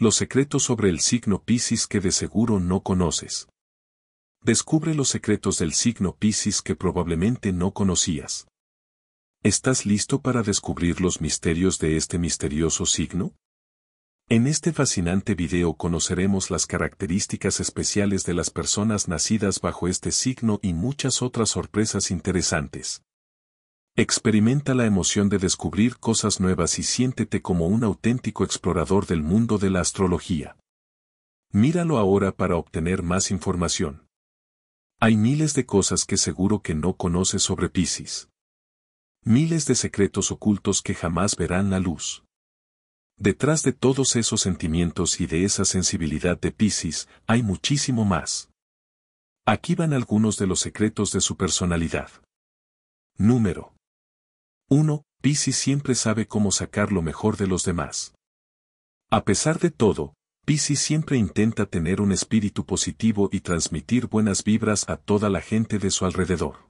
los secretos sobre el signo Piscis que de seguro no conoces. Descubre los secretos del signo Piscis que probablemente no conocías. ¿Estás listo para descubrir los misterios de este misterioso signo? En este fascinante video conoceremos las características especiales de las personas nacidas bajo este signo y muchas otras sorpresas interesantes. Experimenta la emoción de descubrir cosas nuevas y siéntete como un auténtico explorador del mundo de la astrología. Míralo ahora para obtener más información. Hay miles de cosas que seguro que no conoces sobre Pisces. Miles de secretos ocultos que jamás verán la luz. Detrás de todos esos sentimientos y de esa sensibilidad de Pisces, hay muchísimo más. Aquí van algunos de los secretos de su personalidad. Número 1. Pisces siempre sabe cómo sacar lo mejor de los demás. A pesar de todo, Pisces siempre intenta tener un espíritu positivo y transmitir buenas vibras a toda la gente de su alrededor.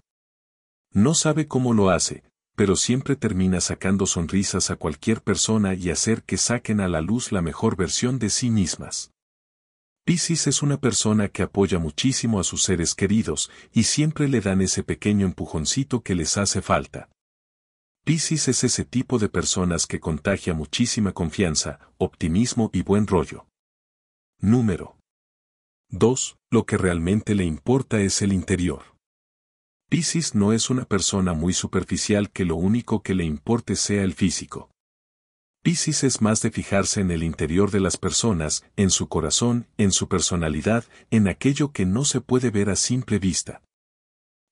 No sabe cómo lo hace, pero siempre termina sacando sonrisas a cualquier persona y hacer que saquen a la luz la mejor versión de sí mismas. Pisces es una persona que apoya muchísimo a sus seres queridos y siempre le dan ese pequeño empujoncito que les hace falta. Pisces es ese tipo de personas que contagia muchísima confianza, optimismo y buen rollo. Número 2. Lo que realmente le importa es el interior. Pisces no es una persona muy superficial que lo único que le importe sea el físico. Pisces es más de fijarse en el interior de las personas, en su corazón, en su personalidad, en aquello que no se puede ver a simple vista.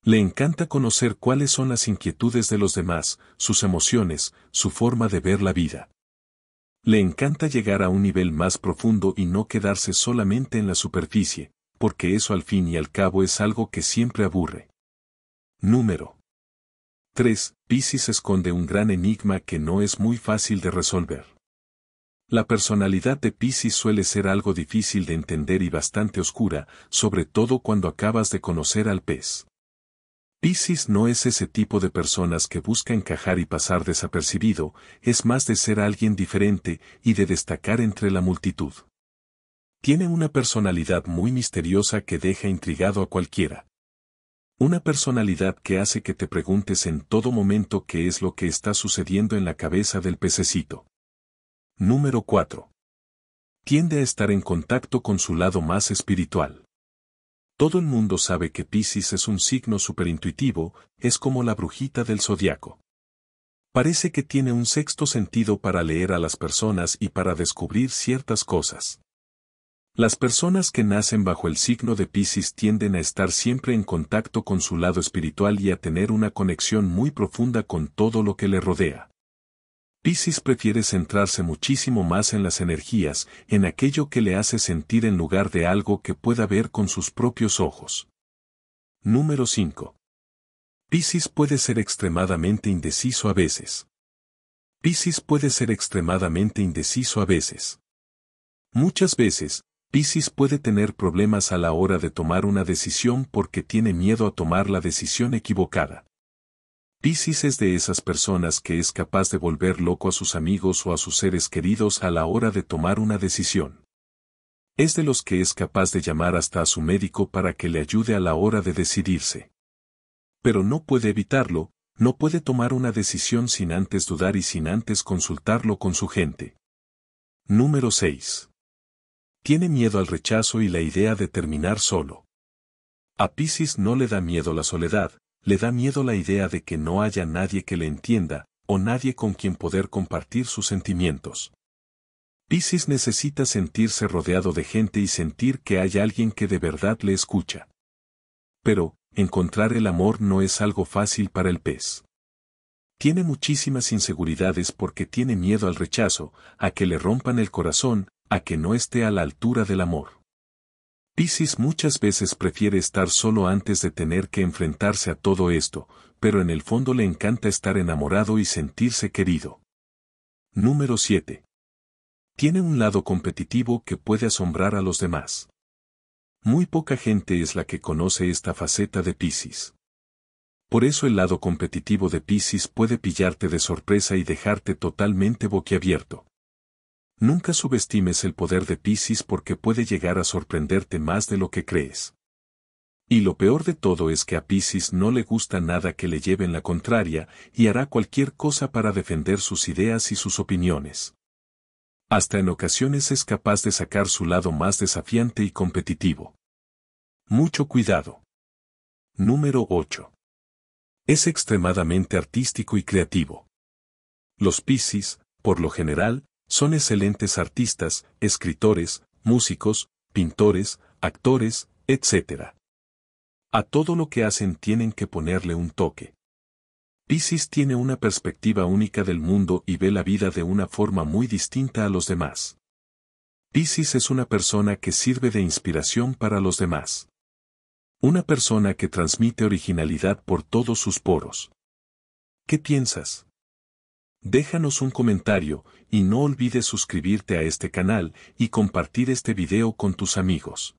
Le encanta conocer cuáles son las inquietudes de los demás, sus emociones, su forma de ver la vida. Le encanta llegar a un nivel más profundo y no quedarse solamente en la superficie, porque eso al fin y al cabo es algo que siempre aburre. Número 3. Pisces esconde un gran enigma que no es muy fácil de resolver. La personalidad de Pisces suele ser algo difícil de entender y bastante oscura, sobre todo cuando acabas de conocer al pez. Pisces no es ese tipo de personas que busca encajar y pasar desapercibido, es más de ser alguien diferente y de destacar entre la multitud. Tiene una personalidad muy misteriosa que deja intrigado a cualquiera. Una personalidad que hace que te preguntes en todo momento qué es lo que está sucediendo en la cabeza del pececito. Número 4. Tiende a estar en contacto con su lado más espiritual. Todo el mundo sabe que Pisces es un signo superintuitivo, es como la brujita del zodiaco. Parece que tiene un sexto sentido para leer a las personas y para descubrir ciertas cosas. Las personas que nacen bajo el signo de Pisces tienden a estar siempre en contacto con su lado espiritual y a tener una conexión muy profunda con todo lo que le rodea. Pisces prefiere centrarse muchísimo más en las energías, en aquello que le hace sentir en lugar de algo que pueda ver con sus propios ojos. Número 5. Pisces puede ser extremadamente indeciso a veces. Pisces puede ser extremadamente indeciso a veces. Muchas veces, Pisces puede tener problemas a la hora de tomar una decisión porque tiene miedo a tomar la decisión equivocada. Pisis es de esas personas que es capaz de volver loco a sus amigos o a sus seres queridos a la hora de tomar una decisión. Es de los que es capaz de llamar hasta a su médico para que le ayude a la hora de decidirse. Pero no puede evitarlo, no puede tomar una decisión sin antes dudar y sin antes consultarlo con su gente. Número 6. Tiene miedo al rechazo y la idea de terminar solo. A Piscis no le da miedo la soledad, le da miedo la idea de que no haya nadie que le entienda, o nadie con quien poder compartir sus sentimientos. Piscis necesita sentirse rodeado de gente y sentir que hay alguien que de verdad le escucha. Pero, encontrar el amor no es algo fácil para el pez. Tiene muchísimas inseguridades porque tiene miedo al rechazo, a que le rompan el corazón, a que no esté a la altura del amor. Pisces muchas veces prefiere estar solo antes de tener que enfrentarse a todo esto, pero en el fondo le encanta estar enamorado y sentirse querido. Número 7. Tiene un lado competitivo que puede asombrar a los demás. Muy poca gente es la que conoce esta faceta de Pisces. Por eso el lado competitivo de Pisces puede pillarte de sorpresa y dejarte totalmente boquiabierto. Nunca subestimes el poder de Pisces porque puede llegar a sorprenderte más de lo que crees. Y lo peor de todo es que a Pisces no le gusta nada que le lleven la contraria y hará cualquier cosa para defender sus ideas y sus opiniones. Hasta en ocasiones es capaz de sacar su lado más desafiante y competitivo. Mucho cuidado. Número 8. Es extremadamente artístico y creativo. Los Pisces, por lo general, son excelentes artistas, escritores, músicos, pintores, actores, etc. A todo lo que hacen tienen que ponerle un toque. Pisces tiene una perspectiva única del mundo y ve la vida de una forma muy distinta a los demás. Pisces es una persona que sirve de inspiración para los demás. Una persona que transmite originalidad por todos sus poros. ¿Qué piensas? Déjanos un comentario y no olvides suscribirte a este canal y compartir este video con tus amigos.